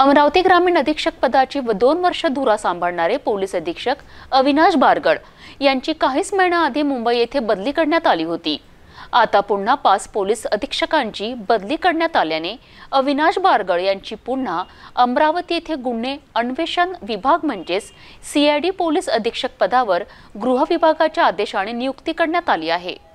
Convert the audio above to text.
अमरावती ग्रामीण अधीक्षक पदाची व दोन वर्ष धुरा सांभाळणारे पोलीस अधीक्षक अविनाश बारगड यांची काहीच महिन्याआधी मुंबई येथे बदली करण्यात आली होती आता पुन्हा पाच पोलीस अधीक्षकांची बदली करण्यात आल्याने अविनाश बारगळ यांची पुन्हा अमरावती येथे गुन्हे अन्वेषण विभाग म्हणजेच सीआयडी पोलीस अधीक्षक पदावर गृह विभागाच्या आदेशाने नियुक्ती करण्यात आली आहे